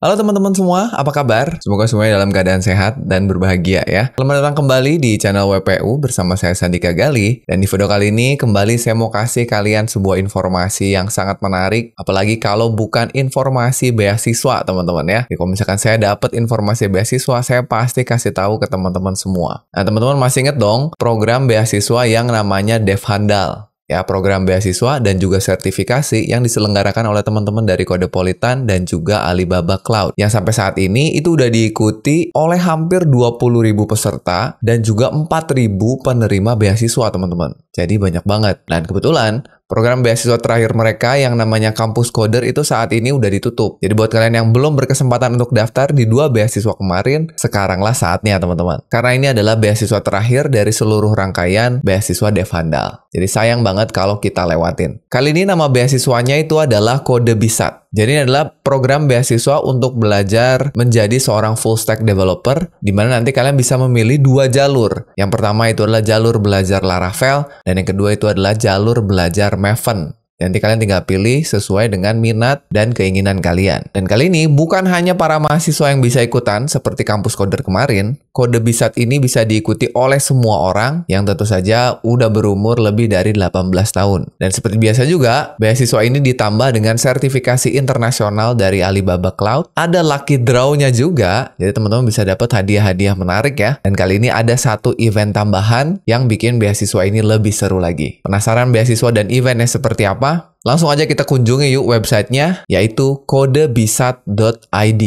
Halo teman-teman semua, apa kabar? Semoga semuanya dalam keadaan sehat dan berbahagia ya. Selamat datang kembali di channel WPU bersama saya Sandika Gali. Dan di video kali ini kembali saya mau kasih kalian sebuah informasi yang sangat menarik. Apalagi kalau bukan informasi beasiswa teman-teman ya. Jadi kalau misalkan saya dapat informasi beasiswa, saya pasti kasih tahu ke teman-teman semua. Nah teman-teman masih inget dong program beasiswa yang namanya Devhandal ya program beasiswa dan juga sertifikasi yang diselenggarakan oleh teman-teman dari Kode Politan dan juga Alibaba Cloud yang sampai saat ini itu udah diikuti oleh hampir 20.000 peserta dan juga 4.000 penerima beasiswa teman-teman. Jadi banyak banget. Dan kebetulan Program beasiswa terakhir mereka yang namanya Kampus Koder itu saat ini udah ditutup. Jadi buat kalian yang belum berkesempatan untuk daftar di dua beasiswa kemarin, sekaranglah saatnya teman-teman. Karena ini adalah beasiswa terakhir dari seluruh rangkaian beasiswa Devandal. Jadi sayang banget kalau kita lewatin. Kali ini nama beasiswanya itu adalah Kode Bisat. Jadi ini adalah program beasiswa untuk belajar menjadi seorang full stack developer di mana nanti kalian bisa memilih dua jalur. Yang pertama itu adalah jalur belajar Laravel dan yang kedua itu adalah jalur belajar Maven. Nanti kalian tinggal pilih sesuai dengan minat dan keinginan kalian. Dan kali ini bukan hanya para mahasiswa yang bisa ikutan seperti kampus koder kemarin, kode bisat ini bisa diikuti oleh semua orang yang tentu saja udah berumur lebih dari 18 tahun. Dan seperti biasa juga, beasiswa ini ditambah dengan sertifikasi internasional dari Alibaba Cloud. Ada lucky draw-nya juga, jadi teman-teman bisa dapat hadiah-hadiah menarik ya. Dan kali ini ada satu event tambahan yang bikin beasiswa ini lebih seru lagi. Penasaran beasiswa dan eventnya seperti apa? Langsung aja kita kunjungi yuk websitenya, yaitu kodebisat.id.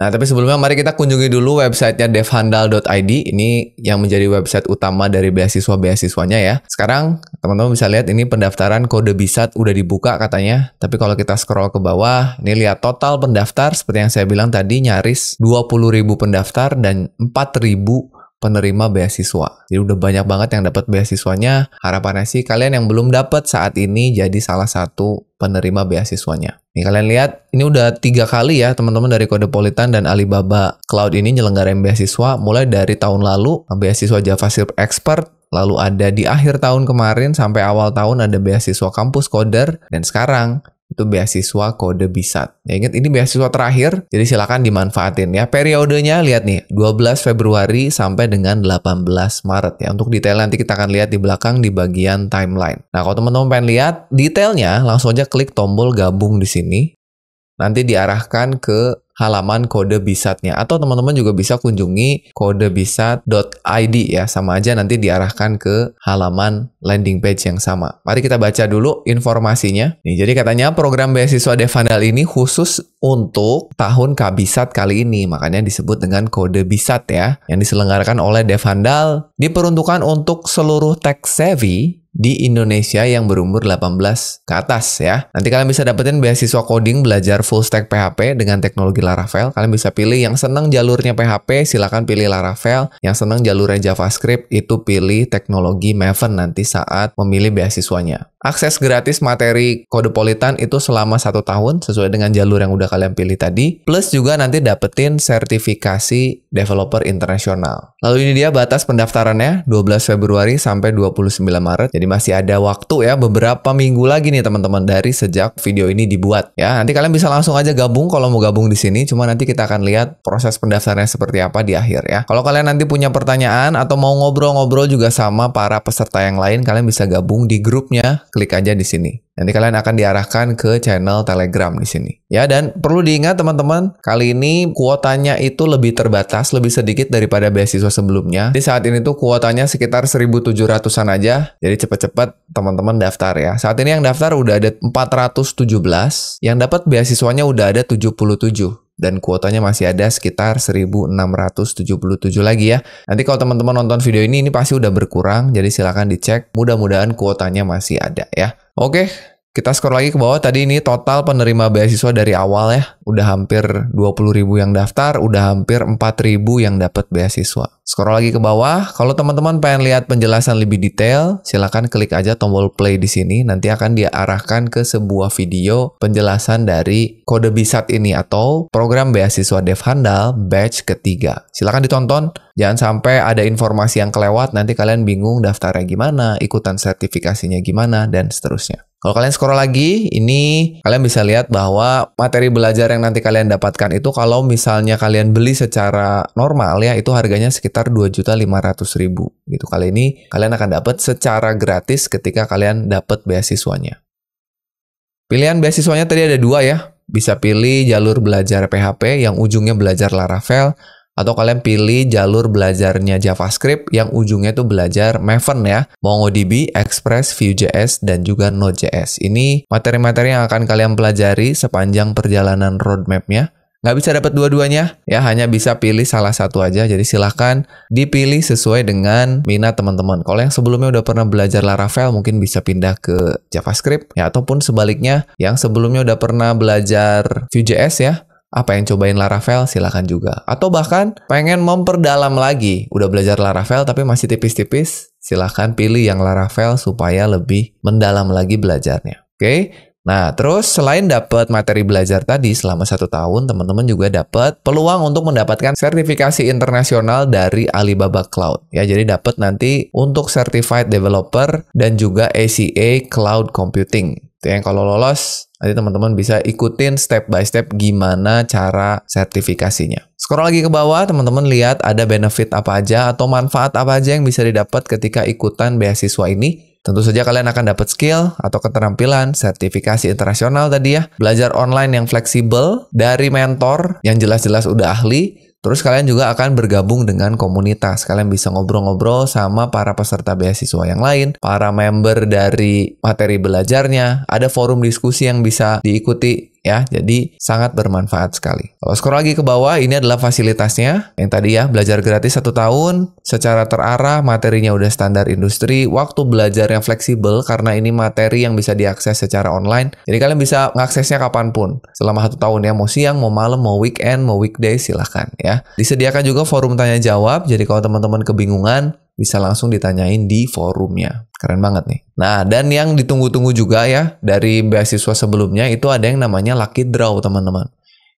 Nah, tapi sebelumnya mari kita kunjungi dulu websitenya devhandal.id. Ini yang menjadi website utama dari beasiswa-beasiswanya ya. Sekarang teman-teman bisa lihat ini pendaftaran kode bisat udah dibuka katanya. Tapi kalau kita scroll ke bawah, ini lihat total pendaftar seperti yang saya bilang tadi nyaris 20.000 pendaftar dan 4.000 penerima beasiswa. Jadi udah banyak banget yang dapat beasiswanya. Harapannya sih kalian yang belum dapat saat ini jadi salah satu penerima beasiswanya. Nih kalian lihat, ini udah tiga kali ya teman-teman dari Kode Politan dan Alibaba Cloud ini nyelenggarain beasiswa mulai dari tahun lalu beasiswa JavaScript Expert, lalu ada di akhir tahun kemarin sampai awal tahun ada beasiswa kampus koder dan sekarang itu beasiswa kode BISAT. Ya ingat ini beasiswa terakhir, jadi silakan dimanfaatin ya. Periodenya lihat nih, 12 Februari sampai dengan 18 Maret ya. Untuk detail nanti kita akan lihat di belakang di bagian timeline. Nah, kalau teman-teman pengen lihat detailnya, langsung aja klik tombol gabung di sini. Nanti diarahkan ke halaman kode bisatnya atau teman-teman juga bisa kunjungi kodebisat.id ya sama aja nanti diarahkan ke halaman landing page yang sama. Mari kita baca dulu informasinya. Nih, jadi katanya program beasiswa Devandal ini khusus untuk tahun Kabisat kali ini, makanya disebut dengan kode bisat ya, yang diselenggarakan oleh Devandal diperuntukkan untuk seluruh tech savvy di Indonesia yang berumur 18 ke atas ya. Nanti kalian bisa dapetin beasiswa coding belajar full stack PHP dengan teknologi Laravel. Kalian bisa pilih yang senang jalurnya PHP, silakan pilih Laravel. Yang senang jalurnya JavaScript itu pilih teknologi Maven nanti saat memilih beasiswanya. Akses gratis materi kode politan itu selama satu tahun sesuai dengan jalur yang udah kalian pilih tadi. Plus juga nanti dapetin sertifikasi developer internasional. Lalu ini dia batas pendaftarannya 12 Februari sampai 29 Maret. Jadi masih ada waktu ya beberapa minggu lagi nih teman-teman dari sejak video ini dibuat. Ya nanti kalian bisa langsung aja gabung kalau mau gabung di sini. Cuma nanti kita akan lihat proses pendaftarannya seperti apa di akhir ya. Kalau kalian nanti punya pertanyaan atau mau ngobrol-ngobrol juga sama para peserta yang lain, kalian bisa gabung di grupnya klik aja di sini. Nanti kalian akan diarahkan ke channel Telegram di sini. Ya, dan perlu diingat teman-teman, kali ini kuotanya itu lebih terbatas, lebih sedikit daripada beasiswa sebelumnya. Di saat ini tuh kuotanya sekitar 1.700-an aja. Jadi cepat-cepat, teman-teman daftar ya. Saat ini yang daftar udah ada 417, yang dapat beasiswanya udah ada 77 dan kuotanya masih ada sekitar 1677 lagi ya. Nanti kalau teman-teman nonton video ini ini pasti udah berkurang jadi silahkan dicek. Mudah-mudahan kuotanya masih ada ya. Oke, kita skor lagi ke bawah tadi ini total penerima beasiswa dari awal ya udah hampir 20 ribu yang daftar, udah hampir 4 ribu yang dapat beasiswa. Skor lagi ke bawah. Kalau teman-teman pengen lihat penjelasan lebih detail, silahkan klik aja tombol play di sini. Nanti akan diarahkan ke sebuah video penjelasan dari kode bisat ini atau program beasiswa Dev Handal batch ketiga. Silahkan ditonton. Jangan sampai ada informasi yang kelewat, nanti kalian bingung daftarnya gimana, ikutan sertifikasinya gimana, dan seterusnya. Kalau kalian scroll lagi, ini kalian bisa lihat bahwa materi belajar yang nanti kalian dapatkan itu kalau misalnya kalian beli secara normal ya itu harganya sekitar 2.500.000 gitu. Kali ini kalian akan dapat secara gratis ketika kalian dapat beasiswanya. Pilihan beasiswanya tadi ada dua ya. Bisa pilih jalur belajar PHP yang ujungnya belajar Laravel atau kalian pilih jalur belajarnya JavaScript yang ujungnya itu belajar Maven ya, MongoDB, Express, Vue.js, dan juga Node.js. Ini materi-materi yang akan kalian pelajari sepanjang perjalanan roadmapnya. Nggak bisa dapat dua-duanya, ya hanya bisa pilih salah satu aja. Jadi silahkan dipilih sesuai dengan minat teman-teman. Kalau yang sebelumnya udah pernah belajar Laravel, mungkin bisa pindah ke JavaScript, ya ataupun sebaliknya, yang sebelumnya udah pernah belajar Vue.js ya, apa yang cobain Laravel silahkan juga. Atau bahkan pengen memperdalam lagi, udah belajar Laravel tapi masih tipis-tipis, silahkan pilih yang Laravel supaya lebih mendalam lagi belajarnya. Oke, okay? Nah, terus selain dapat materi belajar tadi selama satu tahun, teman-teman juga dapat peluang untuk mendapatkan sertifikasi internasional dari Alibaba Cloud. Ya, jadi dapat nanti untuk Certified Developer dan juga ACA Cloud Computing gitu yang kalau lolos, nanti teman-teman bisa ikutin step by step gimana cara sertifikasinya. Scroll lagi ke bawah, teman-teman lihat ada benefit apa aja atau manfaat apa aja yang bisa didapat ketika ikutan beasiswa ini. Tentu saja kalian akan dapat skill atau keterampilan, sertifikasi internasional tadi ya, belajar online yang fleksibel, dari mentor yang jelas-jelas udah ahli, Terus kalian juga akan bergabung dengan komunitas. Kalian bisa ngobrol-ngobrol sama para peserta beasiswa yang lain, para member dari materi belajarnya. Ada forum diskusi yang bisa diikuti ya. Jadi sangat bermanfaat sekali. Kalau scroll lagi ke bawah, ini adalah fasilitasnya yang tadi ya, belajar gratis satu tahun, secara terarah, materinya udah standar industri, waktu belajarnya fleksibel karena ini materi yang bisa diakses secara online. Jadi kalian bisa mengaksesnya kapanpun selama satu tahun ya, mau siang, mau malam, mau weekend, mau weekday, silahkan ya. Disediakan juga forum tanya jawab, jadi kalau teman-teman kebingungan, bisa langsung ditanyain di forumnya. Keren banget nih. Nah, dan yang ditunggu-tunggu juga ya dari beasiswa sebelumnya itu ada yang namanya lucky draw, teman-teman.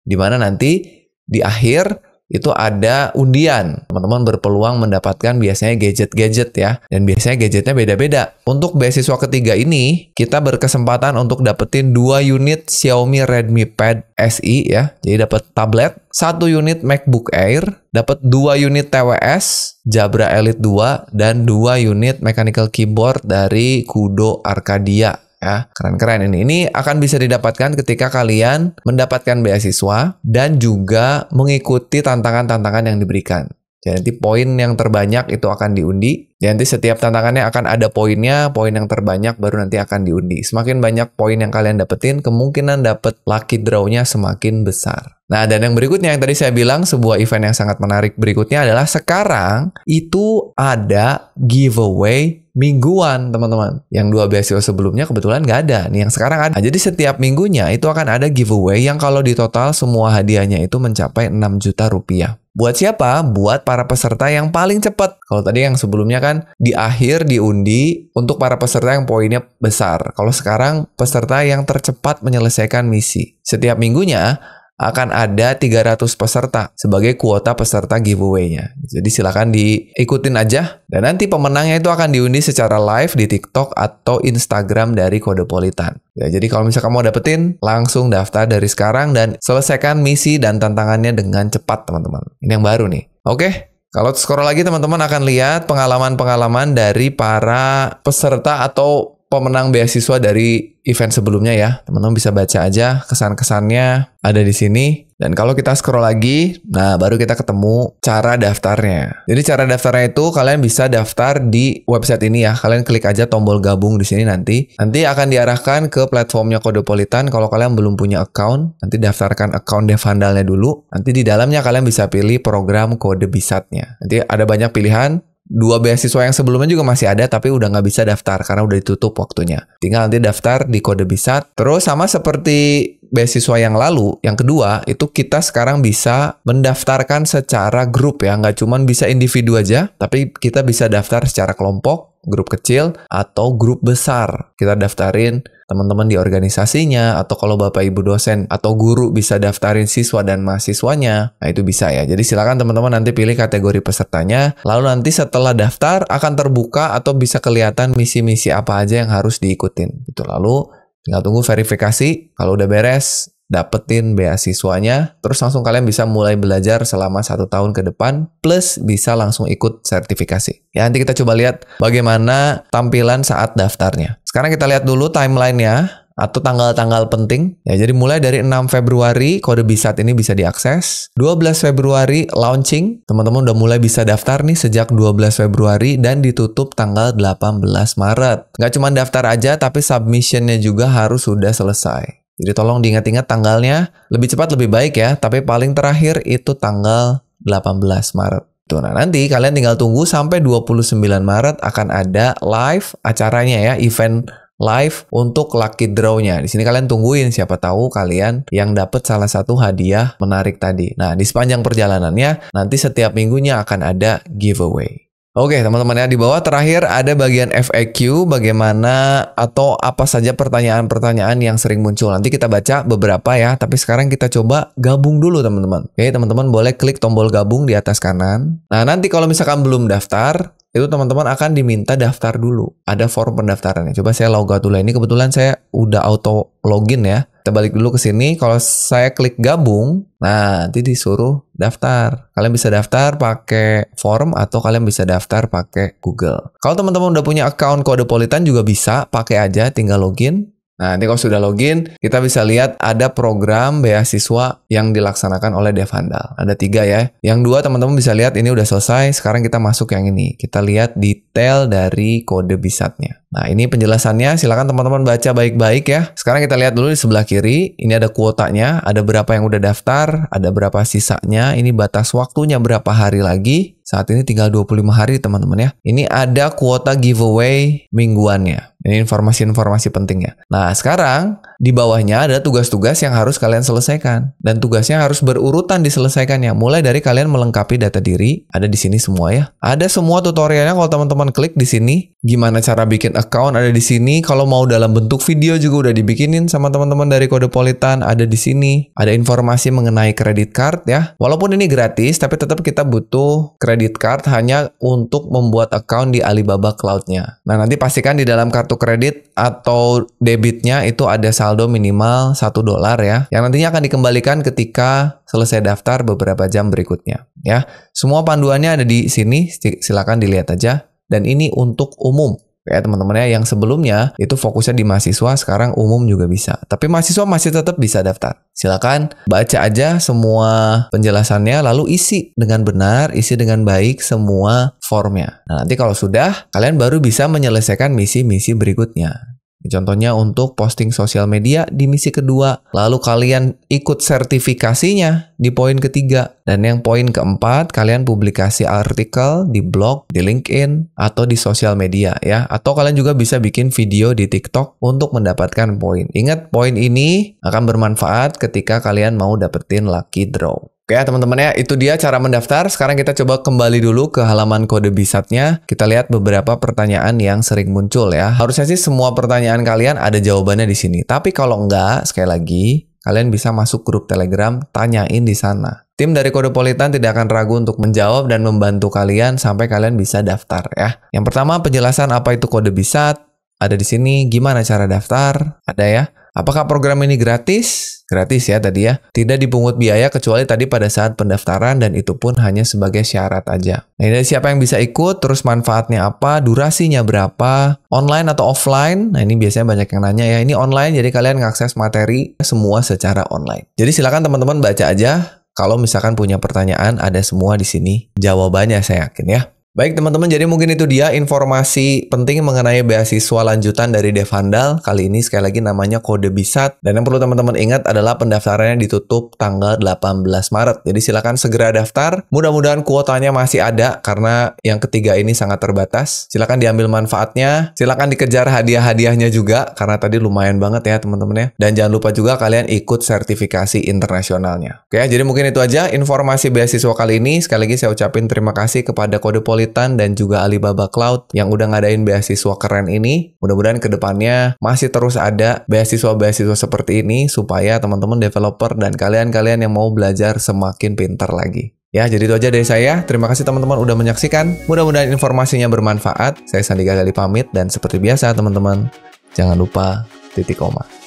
Dimana nanti di akhir itu ada undian. Teman-teman berpeluang mendapatkan biasanya gadget-gadget ya. Dan biasanya gadgetnya beda-beda. Untuk beasiswa ketiga ini, kita berkesempatan untuk dapetin dua unit Xiaomi Redmi Pad SE ya. Jadi dapat tablet, satu unit MacBook Air, dapat dua unit TWS, Jabra Elite 2, dan dua unit mechanical keyboard dari Kudo Arcadia ya. Keren-keren ini. Ini akan bisa didapatkan ketika kalian mendapatkan beasiswa dan juga mengikuti tantangan-tantangan yang diberikan. Jadi nanti poin yang terbanyak itu akan diundi Ya, nanti setiap tantangannya akan ada poinnya, poin yang terbanyak baru nanti akan diundi. Semakin banyak poin yang kalian dapetin, kemungkinan dapet lucky draw-nya semakin besar. Nah, dan yang berikutnya yang tadi saya bilang sebuah event yang sangat menarik berikutnya adalah sekarang itu ada giveaway mingguan teman-teman. Yang dua beasiswa sebelumnya kebetulan nggak ada. Nih yang sekarang ada. Nah, jadi setiap minggunya itu akan ada giveaway yang kalau di total semua hadiahnya itu mencapai 6 juta rupiah. Buat siapa? Buat para peserta yang paling cepat. Kalau tadi yang sebelumnya kan Kan, di akhir diundi untuk para peserta yang poinnya besar. Kalau sekarang peserta yang tercepat menyelesaikan misi. Setiap minggunya akan ada 300 peserta sebagai kuota peserta giveaway-nya. Jadi silakan diikutin aja dan nanti pemenangnya itu akan diundi secara live di TikTok atau Instagram dari Kode Politan. Ya, jadi kalau misalnya mau dapetin, langsung daftar dari sekarang dan selesaikan misi dan tantangannya dengan cepat, teman-teman. Ini yang baru nih. Oke, kalau scroll lagi teman-teman akan lihat pengalaman-pengalaman dari para peserta atau pemenang beasiswa dari event sebelumnya ya. Teman-teman bisa baca aja kesan-kesannya ada di sini. Dan kalau kita scroll lagi, nah baru kita ketemu cara daftarnya. Jadi cara daftarnya itu kalian bisa daftar di website ini ya. Kalian klik aja tombol gabung di sini nanti. Nanti akan diarahkan ke platformnya Kodopolitan kalau kalian belum punya account. Nanti daftarkan account Devandalnya dulu. Nanti di dalamnya kalian bisa pilih program kode bisatnya. Nanti ada banyak pilihan dua beasiswa yang sebelumnya juga masih ada tapi udah nggak bisa daftar karena udah ditutup waktunya. Tinggal nanti daftar di kode bisa. Terus sama seperti beasiswa yang lalu, yang kedua itu kita sekarang bisa mendaftarkan secara grup ya, nggak cuma bisa individu aja, tapi kita bisa daftar secara kelompok grup kecil atau grup besar. Kita daftarin teman-teman di organisasinya atau kalau Bapak Ibu dosen atau guru bisa daftarin siswa dan mahasiswanya. Nah, itu bisa ya. Jadi silakan teman-teman nanti pilih kategori pesertanya. Lalu nanti setelah daftar akan terbuka atau bisa kelihatan misi-misi apa aja yang harus diikutin. Itu lalu Tinggal tunggu verifikasi. Kalau udah beres, dapetin beasiswanya, terus langsung kalian bisa mulai belajar selama satu tahun ke depan, plus bisa langsung ikut sertifikasi. Ya, nanti kita coba lihat bagaimana tampilan saat daftarnya. Sekarang kita lihat dulu timelinenya atau tanggal-tanggal penting. Ya, jadi mulai dari 6 Februari kode bisat ini bisa diakses. 12 Februari launching. Teman-teman udah mulai bisa daftar nih sejak 12 Februari dan ditutup tanggal 18 Maret. Nggak cuma daftar aja tapi submissionnya juga harus sudah selesai. Jadi tolong diingat-ingat tanggalnya, lebih cepat lebih baik ya, tapi paling terakhir itu tanggal 18 Maret. Tuh, nah nanti kalian tinggal tunggu sampai 29 Maret akan ada live acaranya ya, event live untuk lucky draw-nya. Di sini kalian tungguin siapa tahu kalian yang dapat salah satu hadiah menarik tadi. Nah, di sepanjang perjalanannya nanti setiap minggunya akan ada giveaway. Oke, teman-teman ya, di bawah terakhir ada bagian FAQ bagaimana atau apa saja pertanyaan-pertanyaan yang sering muncul. Nanti kita baca beberapa ya, tapi sekarang kita coba gabung dulu teman-teman. Oke, teman-teman boleh klik tombol gabung di atas kanan. Nah, nanti kalau misalkan belum daftar, itu teman-teman akan diminta daftar dulu. Ada form pendaftarannya. Coba saya logout dulu. Ini kebetulan saya udah auto login ya kita balik dulu ke sini. Kalau saya klik gabung, nah nanti disuruh daftar. Kalian bisa daftar pakai form atau kalian bisa daftar pakai Google. Kalau teman-teman udah punya account kode politan juga bisa, pakai aja tinggal login. Nah, nanti kalau sudah login, kita bisa lihat ada program beasiswa yang dilaksanakan oleh Devandal. Ada tiga ya. Yang dua teman-teman bisa lihat ini udah selesai. Sekarang kita masuk yang ini. Kita lihat detail dari kode bisatnya. Nah, ini penjelasannya. Silahkan teman-teman baca baik-baik ya. Sekarang kita lihat dulu di sebelah kiri. Ini ada kuotanya. Ada berapa yang udah daftar. Ada berapa sisanya. Ini batas waktunya berapa hari lagi saat ini tinggal 25 hari teman-teman ya. Ini ada kuota giveaway mingguannya. Ini informasi-informasi pentingnya. Nah sekarang di bawahnya ada tugas-tugas yang harus kalian selesaikan dan tugasnya harus berurutan diselesaikannya mulai dari kalian melengkapi data diri ada di sini semua ya ada semua tutorialnya kalau teman-teman klik di sini gimana cara bikin account ada di sini kalau mau dalam bentuk video juga udah dibikinin sama teman-teman dari kode politan ada di sini ada informasi mengenai kredit card ya walaupun ini gratis tapi tetap kita butuh kredit card hanya untuk membuat account di Alibaba Cloudnya nah nanti pastikan di dalam kartu kredit atau debitnya itu ada saldo saldo minimal 1 dolar ya, yang nantinya akan dikembalikan ketika selesai daftar beberapa jam berikutnya ya. Semua panduannya ada di sini, silakan dilihat aja. Dan ini untuk umum, ya teman teman ya, yang sebelumnya itu fokusnya di mahasiswa sekarang umum juga bisa tapi mahasiswa masih tetap bisa daftar silakan baca aja semua penjelasannya lalu isi dengan benar isi dengan baik semua formnya nah, nanti kalau sudah kalian baru bisa menyelesaikan misi-misi berikutnya Contohnya untuk posting sosial media di misi kedua, lalu kalian ikut sertifikasinya di poin ketiga. Dan yang poin keempat, kalian publikasi artikel di blog, di LinkedIn, atau di sosial media ya. Atau kalian juga bisa bikin video di TikTok untuk mendapatkan poin. Ingat, poin ini akan bermanfaat ketika kalian mau dapetin lucky draw. Oke ya teman-teman ya, itu dia cara mendaftar. Sekarang kita coba kembali dulu ke halaman kode bisatnya. Kita lihat beberapa pertanyaan yang sering muncul ya. Harusnya sih semua pertanyaan kalian ada jawabannya di sini. Tapi kalau enggak, sekali lagi, kalian bisa masuk grup Telegram, tanyain di sana. Tim dari Kode Politan tidak akan ragu untuk menjawab dan membantu kalian sampai kalian bisa daftar ya. Yang pertama penjelasan apa itu kode bisat, ada di sini. Gimana cara daftar? Ada ya. Apakah program ini gratis? Gratis ya tadi ya. Tidak dipungut biaya kecuali tadi pada saat pendaftaran dan itu pun hanya sebagai syarat aja. Nah, ini siapa yang bisa ikut, terus manfaatnya apa, durasinya berapa, online atau offline? Nah, ini biasanya banyak yang nanya ya. Ini online jadi kalian ngakses materi semua secara online. Jadi silakan teman-teman baca aja kalau misalkan punya pertanyaan ada semua di sini jawabannya saya yakin ya. Baik teman-teman, jadi mungkin itu dia informasi penting mengenai beasiswa lanjutan dari Devandal. Kali ini sekali lagi namanya Kode Bisat. Dan yang perlu teman-teman ingat adalah pendaftarannya ditutup tanggal 18 Maret. Jadi silakan segera daftar. Mudah-mudahan kuotanya masih ada karena yang ketiga ini sangat terbatas. Silakan diambil manfaatnya. Silakan dikejar hadiah-hadiahnya juga karena tadi lumayan banget ya teman-teman ya. Dan jangan lupa juga kalian ikut sertifikasi internasionalnya. Oke, ya, jadi mungkin itu aja informasi beasiswa kali ini. Sekali lagi saya ucapin terima kasih kepada Kode Poli Metropolitan dan juga Alibaba Cloud yang udah ngadain beasiswa keren ini. Mudah-mudahan kedepannya masih terus ada beasiswa-beasiswa seperti ini supaya teman-teman developer dan kalian-kalian yang mau belajar semakin pintar lagi. Ya, jadi itu aja dari saya. Terima kasih teman-teman udah menyaksikan. Mudah-mudahan informasinya bermanfaat. Saya Sandiaga Gagali pamit dan seperti biasa teman-teman, jangan lupa titik koma.